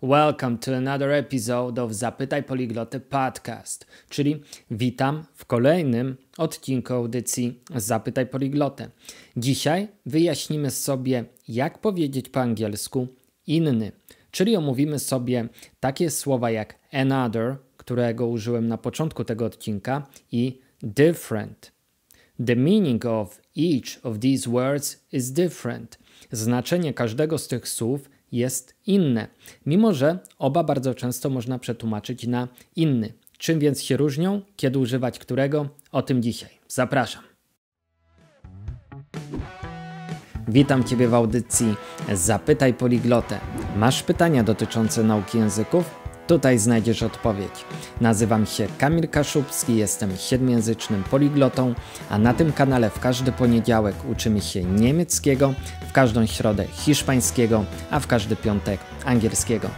Welcome to another episode of Zapytaj Poliglotę Podcast, czyli witam w kolejnym odcinku audycji Zapytaj Poliglotę. Dzisiaj wyjaśnimy sobie, jak powiedzieć po angielsku inny, czyli omówimy sobie takie słowa jak another, którego użyłem na początku tego odcinka, i different. The meaning of each of these words is different. Znaczenie każdego z tych słów jest inne, mimo że oba bardzo często można przetłumaczyć na inny. Czym więc się różnią, kiedy używać którego? O tym dzisiaj. Zapraszam. Witam Ciebie w audycji Zapytaj Poliglotę. Masz pytania dotyczące nauki języków? Tutaj znajdziesz odpowiedź. Nazywam się Kamil Kaszubski, jestem siedmiojęzycznym poliglotą, a na tym kanale w każdy poniedziałek uczymy się niemieckiego, w każdą środę hiszpańskiego, a w każdy piątek angielskiego.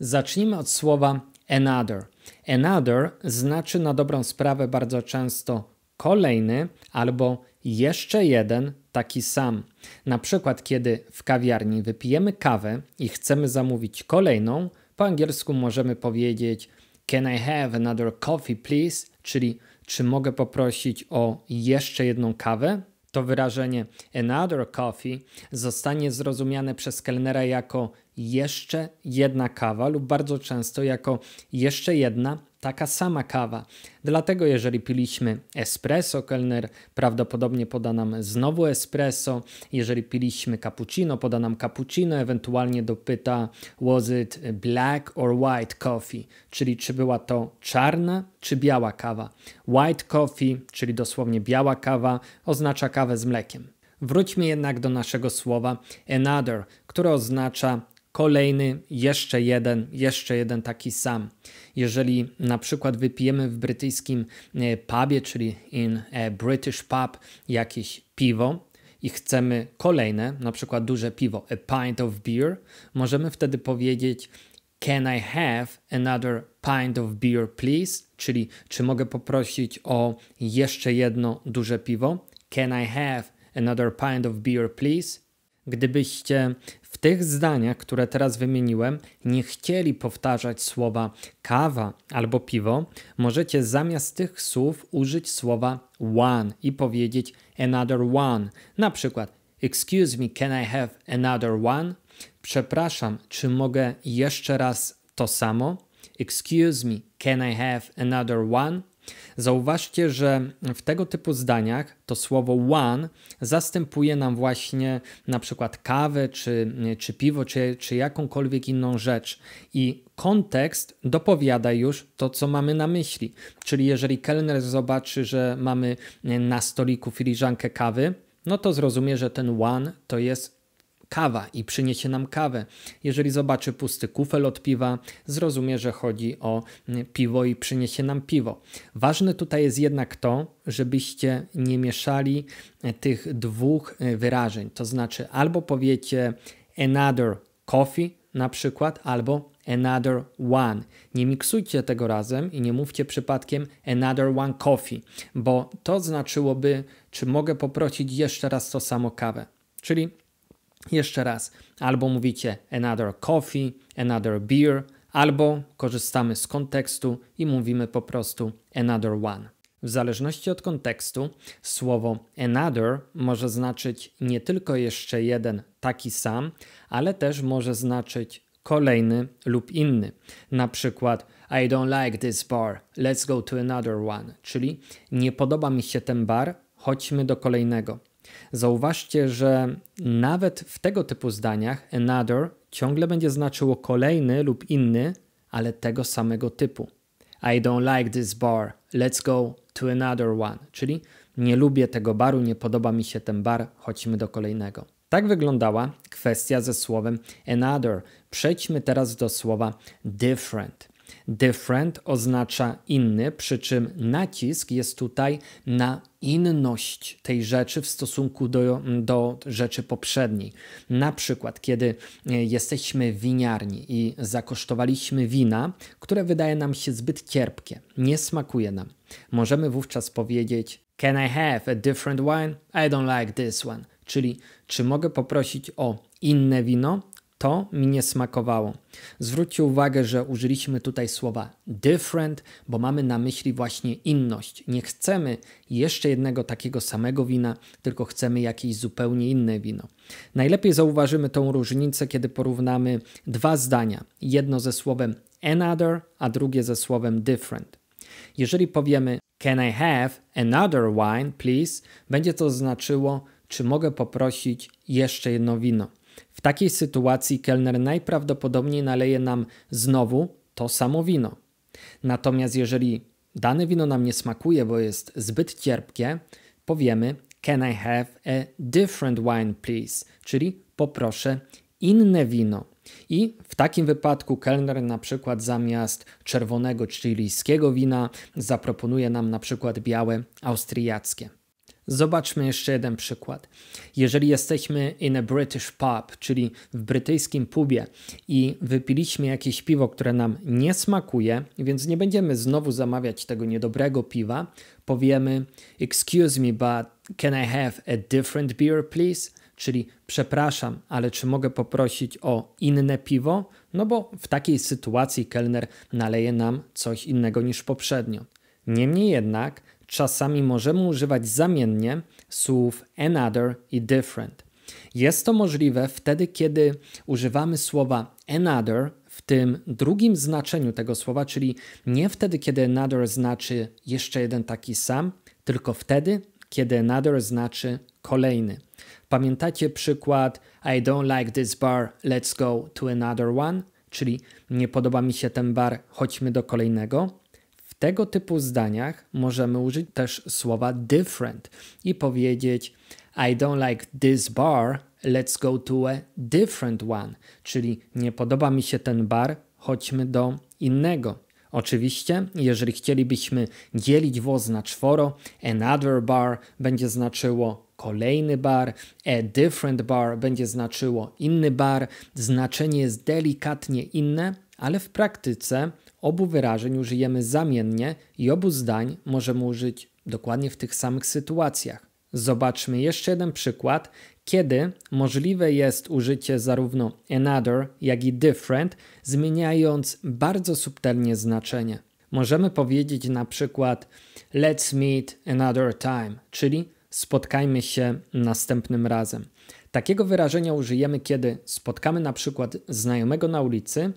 Zacznijmy od słowa another. Another znaczy na dobrą sprawę bardzo często kolejny albo jeszcze jeden taki sam. Na przykład, kiedy w kawiarni wypijemy kawę i chcemy zamówić kolejną, po angielsku możemy powiedzieć Can I have another coffee, please? Czyli czy mogę poprosić o jeszcze jedną kawę? To wyrażenie another coffee zostanie zrozumiane przez kelnera jako jeszcze jedna kawa lub bardzo często jako jeszcze jedna taka sama kawa. Dlatego jeżeli piliśmy espresso, kelner prawdopodobnie poda nam znowu espresso, jeżeli piliśmy cappuccino, poda nam cappuccino, ewentualnie dopyta was it black or white coffee, czyli czy była to czarna czy biała kawa. White coffee, czyli dosłownie biała kawa, oznacza kawę z mlekiem. Wróćmy jednak do naszego słowa another, które oznacza kolejny, jeszcze jeden, jeszcze jeden taki sam. Jeżeli na przykład wypijemy w brytyjskim e, pubie, czyli in e, British pub, jakieś piwo i chcemy kolejne, na przykład duże piwo, a pint of beer, możemy wtedy powiedzieć Can I have another pint of beer, please? Czyli czy mogę poprosić o jeszcze jedno duże piwo? Can I have another pint of beer, please? gdybyście w tych zdaniach, które teraz wymieniłem, nie chcieli powtarzać słowa kawa albo piwo, możecie zamiast tych słów użyć słowa one i powiedzieć another one. Na przykład, excuse me, can I have another one? Przepraszam, czy mogę jeszcze raz to samo? Excuse me, can I have another one? Zauważcie, że w tego typu zdaniach to słowo one zastępuje nam właśnie na przykład kawę, czy, czy piwo, czy, czy jakąkolwiek inną rzecz. I kontekst dopowiada już to, co mamy na myśli. Czyli jeżeli kelner zobaczy, że mamy na stoliku filiżankę kawy, no to zrozumie, że ten one to jest kawa i przyniesie nam kawę. Jeżeli zobaczy pusty kufel od piwa, zrozumie, że chodzi o piwo i przyniesie nam piwo. Ważne tutaj jest jednak to, żebyście nie mieszali e, tych dwóch e, wyrażeń. To znaczy albo powiecie another coffee na przykład, albo another one. Nie miksujcie tego razem i nie mówcie przypadkiem another one coffee, bo to znaczyłoby, czy mogę poprosić jeszcze raz to samo kawę. Czyli jeszcze raz, albo mówicie another coffee, another beer, albo korzystamy z kontekstu i mówimy po prostu another one. W zależności od kontekstu, słowo another może znaczyć nie tylko jeszcze jeden taki sam, ale też może znaczyć kolejny lub inny. Na przykład I don't like this bar, let's go to another one, czyli nie podoba mi się ten bar, chodźmy do kolejnego. Zauważcie, że nawet w tego typu zdaniach another ciągle będzie znaczyło kolejny lub inny, ale tego samego typu. I don't like this bar, let's go to another one, czyli nie lubię tego baru, nie podoba mi się ten bar, chodźmy do kolejnego. Tak wyglądała kwestia ze słowem another. Przejdźmy teraz do słowa different. Different oznacza inny, przy czym nacisk jest tutaj na inność tej rzeczy w stosunku do, do rzeczy poprzedniej. Na przykład, kiedy e, jesteśmy w winiarni i zakosztowaliśmy wina, które wydaje nam się zbyt cierpkie, nie smakuje nam, możemy wówczas powiedzieć: Can I have a different wine? I don't like this one. Czyli czy mogę poprosić o inne wino? To mi nie smakowało. Zwróćcie uwagę, że użyliśmy tutaj słowa different, bo mamy na myśli właśnie inność. Nie chcemy jeszcze jednego takiego samego wina, tylko chcemy jakieś zupełnie inne wino. Najlepiej zauważymy tą różnicę, kiedy porównamy dwa zdania: jedno ze słowem another, a drugie ze słowem different. Jeżeli powiemy Can I have another wine, please? będzie to znaczyło, czy mogę poprosić jeszcze jedno wino. W takiej sytuacji kelner najprawdopodobniej naleje nam znowu to samo wino. Natomiast jeżeli dane wino nam nie smakuje, bo jest zbyt cierpkie, powiemy Can I have a different wine, please? Czyli poproszę inne wino. I w takim wypadku kelner na przykład zamiast czerwonego chilijskiego wina zaproponuje nam na przykład białe austriackie. Zobaczmy jeszcze jeden przykład. Jeżeli jesteśmy in a British pub, czyli w brytyjskim pubie i wypiliśmy jakieś piwo, które nam nie smakuje, więc nie będziemy znowu zamawiać tego niedobrego piwa, powiemy excuse me, but can I have a different beer please? Czyli przepraszam, ale czy mogę poprosić o inne piwo? No bo w takiej sytuacji kelner naleje nam coś innego niż poprzednio. Niemniej jednak czasami możemy używać zamiennie słów another i different. Jest to możliwe wtedy, kiedy używamy słowa another w tym drugim znaczeniu tego słowa, czyli nie wtedy, kiedy another znaczy jeszcze jeden taki sam, tylko wtedy, kiedy another znaczy kolejny. Pamiętacie przykład I don't like this bar, let's go to another one, czyli nie podoba mi się ten bar, chodźmy do kolejnego tego typu zdaniach możemy użyć też słowa different i powiedzieć I don't like this bar, let's go to a different one, czyli nie podoba mi się ten bar, chodźmy do innego. Oczywiście, jeżeli chcielibyśmy dzielić włos na czworo, another bar będzie znaczyło kolejny bar, a different bar będzie znaczyło inny bar. Znaczenie jest delikatnie inne, ale w praktyce Obu wyrażeń użyjemy zamiennie i obu zdań możemy użyć dokładnie w tych samych sytuacjach. Zobaczmy jeszcze jeden przykład, kiedy możliwe jest użycie zarówno another, jak i different, zmieniając bardzo subtelnie znaczenie. Możemy powiedzieć na przykład let's meet another time, czyli spotkajmy się następnym razem. Takiego wyrażenia użyjemy, kiedy spotkamy na przykład znajomego na ulicy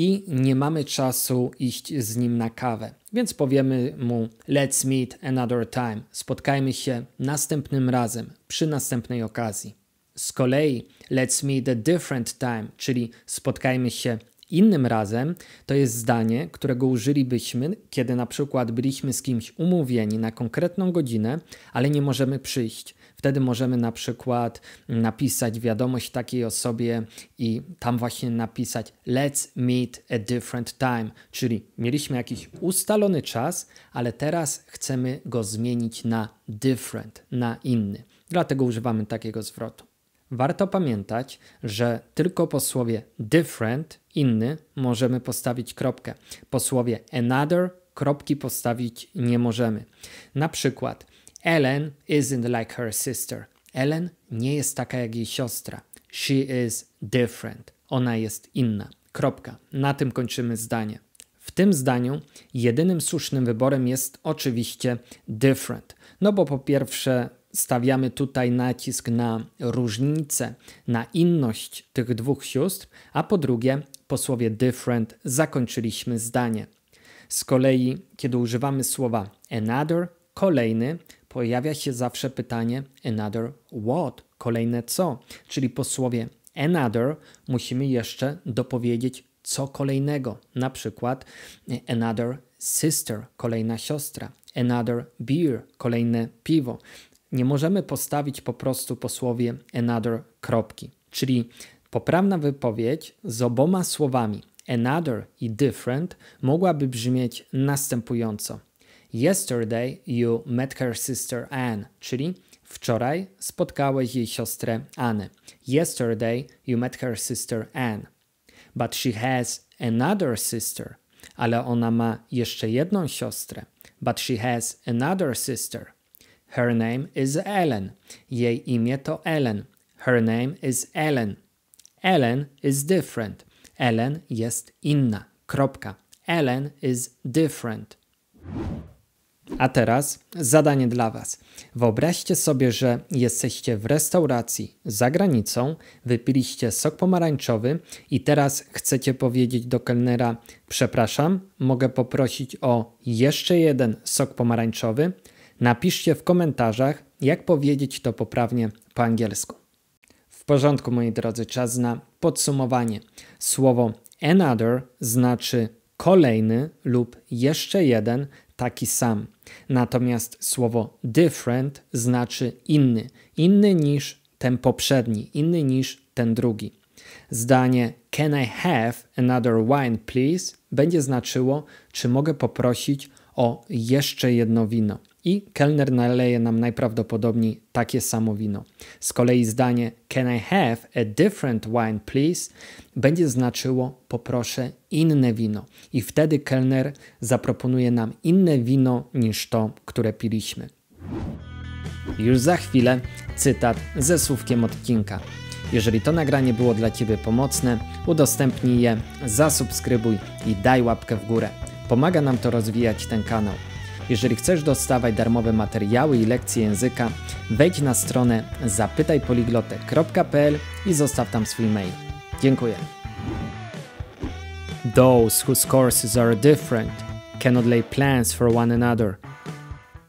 i nie mamy czasu iść z nim na kawę. Więc powiemy mu: Let's meet another time. Spotkajmy się następnym razem, przy następnej okazji. Z kolei, let's meet a different time, czyli spotkajmy się Innym razem to jest zdanie, którego użylibyśmy, kiedy na przykład byliśmy z kimś umówieni na konkretną godzinę, ale nie możemy przyjść. Wtedy możemy na przykład napisać wiadomość takiej osobie i tam właśnie napisać Let's meet a different time, czyli mieliśmy jakiś ustalony czas, ale teraz chcemy go zmienić na different, na inny. Dlatego używamy takiego zwrotu. Warto pamiętać, że tylko po słowie different, inny, możemy postawić kropkę. Po słowie another kropki postawić nie możemy. Na przykład Ellen isn't like her sister. Ellen nie jest taka jak jej siostra. She is different. Ona jest inna. Kropka. Na tym kończymy zdanie. W tym zdaniu jedynym słusznym wyborem jest oczywiście different. No bo po pierwsze stawiamy tutaj nacisk na różnicę, na inność tych dwóch sióstr, a po drugie po słowie different zakończyliśmy zdanie. Z kolei, kiedy używamy słowa another, kolejny, pojawia się zawsze pytanie another what, kolejne co, czyli po słowie another musimy jeszcze dopowiedzieć co kolejnego, na przykład another sister, kolejna siostra, another beer, kolejne piwo nie możemy postawić po prostu po słowie another kropki. Czyli poprawna wypowiedź z oboma słowami another i different mogłaby brzmieć następująco. Yesterday you met her sister Anne, czyli wczoraj spotkałeś jej siostrę Anne. Yesterday you met her sister Anne. But she has another sister. Ale ona ma jeszcze jedną siostrę. But she has another sister Her name is Ellen. Jej imię to Ellen. Her name is Ellen. Ellen is different. Ellen jest inna. Kropka. Ellen is different. A teraz zadanie dla Was. Wyobraźcie sobie, że jesteście w restauracji za granicą, wypiliście sok pomarańczowy i teraz chcecie powiedzieć do kelnera: Przepraszam, mogę poprosić o jeszcze jeden sok pomarańczowy. Napiszcie w komentarzach, jak powiedzieć to poprawnie po angielsku. W porządku, moi drodzy, czas na podsumowanie. Słowo another znaczy kolejny lub jeszcze jeden taki sam. Natomiast słowo different znaczy inny, inny niż ten poprzedni, inny niż ten drugi. Zdanie Can I have another wine, please? będzie znaczyło, czy mogę poprosić o jeszcze jedno wino i kelner naleje nam najprawdopodobniej takie samo wino. Z kolei zdanie Can I have a different wine, please? będzie znaczyło poproszę inne wino. I wtedy kelner zaproponuje nam inne wino niż to, które piliśmy. Już za chwilę cytat ze słówkiem od Kinka. Jeżeli to nagranie było dla Ciebie pomocne, udostępnij je, zasubskrybuj i daj łapkę w górę. Pomaga nam to rozwijać ten kanał. Jeżeli chcesz dostawać darmowe materiały i lekcje języka, wejdź na stronę zapytajpoliglotę.pl i zostaw tam swój mail. Dziękuję. Those whose courses are different cannot lay plans for one another.